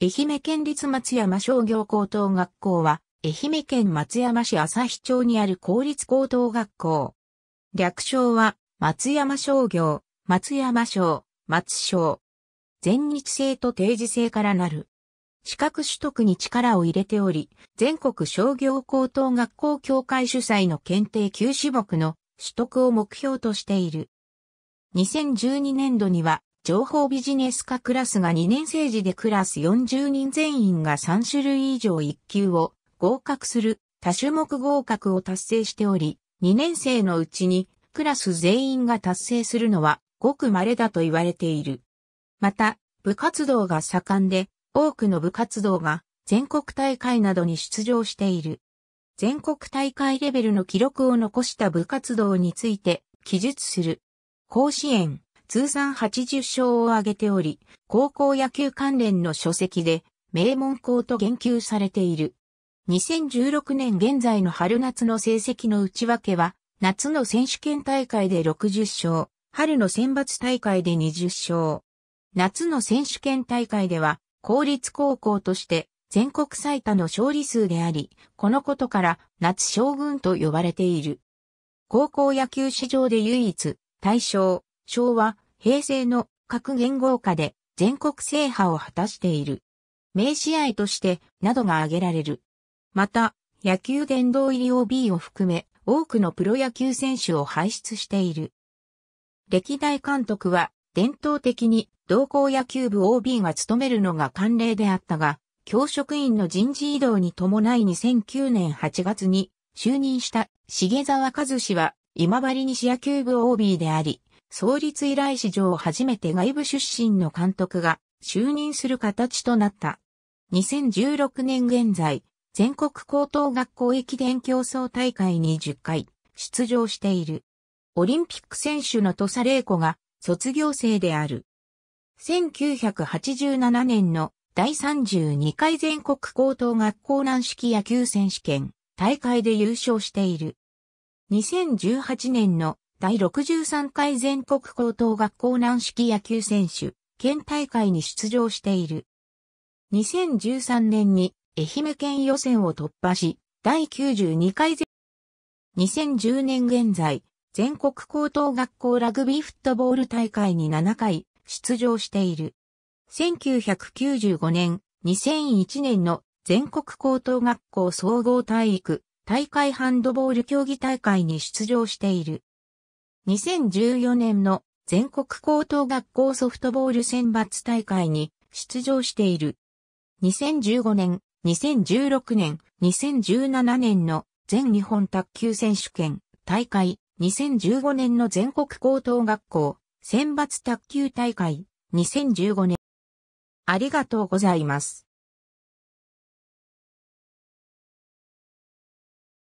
愛媛県立松山商業高等学校は、愛媛県松山市日町にある公立高等学校。略称は、松山商業、松山商、松商。全日制と定時制からなる。資格取得に力を入れており、全国商業高等学校協会主催の検定9種目の取得を目標としている。2012年度には情報ビジネス科クラスが2年生時でクラス40人全員が3種類以上1級を合格する多種目合格を達成しており、2年生のうちにクラス全員が達成するのはごく稀だと言われている。また、部活動が盛んで、多くの部活動が全国大会などに出場している。全国大会レベルの記録を残した部活動について記述する。甲子園、通算80勝を挙げており、高校野球関連の書籍で、名門校と言及されている。2016年現在の春夏の成績の内訳は、夏の選手権大会で60勝、春の選抜大会で20勝。夏の選手権大会では、公立高校として全国最多の勝利数であり、このことから夏将軍と呼ばれている。高校野球史上で唯一、大賞、昭和、平成の各言語化で全国制覇を果たしている。名試合としてなどが挙げられる。また、野球殿堂入り OB を含め多くのプロ野球選手を輩出している。歴代監督は伝統的に同校野球部 OB が務めるのが慣例であったが、教職員の人事異動に伴い2009年8月に就任した重沢和氏は今治西野球部 OB であり、創立以来史上初めて外部出身の監督が就任する形となった。2016年現在、全国高等学校駅伝競争大会に10回出場している。オリンピック選手の土佐玲子が卒業生である。1987年の第32回全国高等学校軟式野球選手権大会で優勝している。2018年の第63回全国高等学校軟式野球選手、県大会に出場している。2013年に愛媛県予選を突破し、第92回全2010年現在、全国高等学校ラグビーフットボール大会に7回出場している。1995年、2001年の全国高等学校総合体育大会ハンドボール競技大会に出場している。2014年の全国高等学校ソフトボール選抜大会に出場している。2015年、2016年、2017年の全日本卓球選手権大会、2015年の全国高等学校選抜卓球大会、2015年。ありがとうございます。